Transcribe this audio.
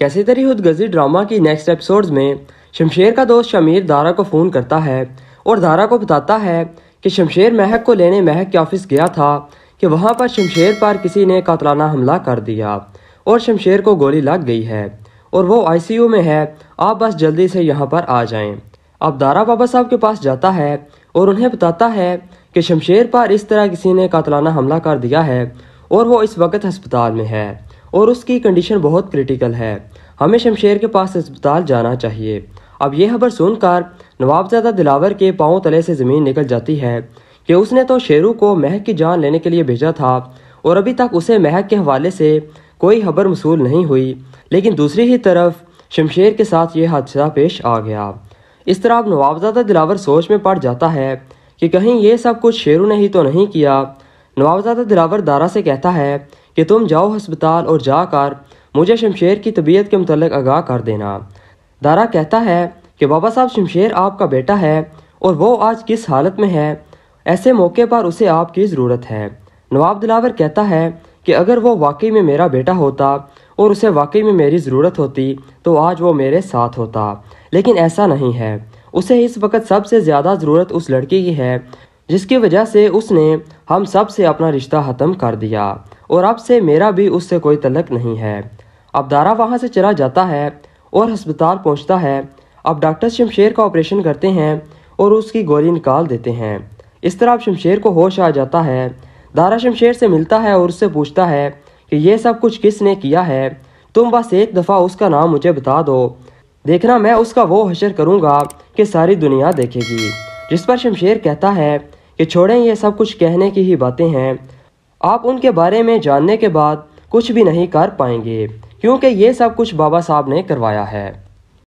कैसे तरी हद गजी ड्रामा की नेक्स्ट एपिसोड्स में शमशेर का दोस्त शमीर दारा को फ़ोन करता है और दारा को बताता है कि शमशेर महक को लेने महक के ऑफिस गया था कि वहाँ पर शमशेर पर किसी ने कातलाना हमला कर दिया और शमशेर को गोली लग गई है और वो आईसीयू में है आप बस जल्दी से यहाँ पर आ जाएं। अब दारा बाबा साहब के पास जाता है और उन्हें बताता है कि शमशेर पर इस तरह किसी ने कातलाना हमला कर दिया है और वो इस वक्त अस्पताल में है और उसकी कंडीशन बहुत क्रिटिकल है हमें शमशेर के पास अस्पताल जाना चाहिए अब यह खबर सुनकर नवाबजादा दिलावर के पाँव तले से ज़मीन निकल जाती है कि उसने तो शेरू को महक की जान लेने के लिए भेजा था और अभी तक उसे महक के हवाले से कोई खबर मसूल नहीं हुई लेकिन दूसरी ही तरफ शमशेर के साथ ये हादसा पेश आ गया इस तरह अब नवाबजादा दिलावर सोच में पड़ जाता है कि कहीं ये सब कुछ शेरू ने ही तो नहीं किया नवाबजादा दिलावर दारा से कहता है कि तुम जाओ हस्पताल और जाकर मुझे शमशेर की तबीयत के मतलब आगाह कर देना दारा कहता है कि बाबा साहब शमशेर आपका बेटा है और वो आज किस हालत में है ऐसे मौके पर उसे आपकी ज़रूरत है नवाब दिलावर कहता है कि अगर वो वाकई में मेरा बेटा होता और उसे वाकई में मेरी ज़रूरत होती तो आज वो मेरे साथ होता लेकिन ऐसा नहीं है उसे इस वक्त सबसे ज़्यादा ज़रूरत उस लड़की की है जिसकी वजह से उसने हम सब से अपना रिश्ता ख़त्म कर दिया और अब से मेरा भी उससे कोई तलक नहीं है अब दारा वहाँ से चला जाता है और हस्पताल पहुँचता है अब डॉक्टर शमशेर का ऑपरेशन करते हैं और उसकी गोली निकाल देते हैं इस तरह अब शमशेर को होश आ जाता है दारा शमशेर से मिलता है और उससे पूछता है कि यह सब कुछ किसने किया है तुम बस एक दफ़ा उसका नाम मुझे बता दो देखना मैं उसका वो हशर करूँगा कि सारी दुनिया देखेगी जिस पर शमशेर कहता है कि छोड़ें ये सब कुछ कहने की ही बातें हैं आप उनके बारे में जानने के बाद कुछ भी नहीं कर पाएंगे क्योंकि ये सब कुछ बाबा साहब ने करवाया है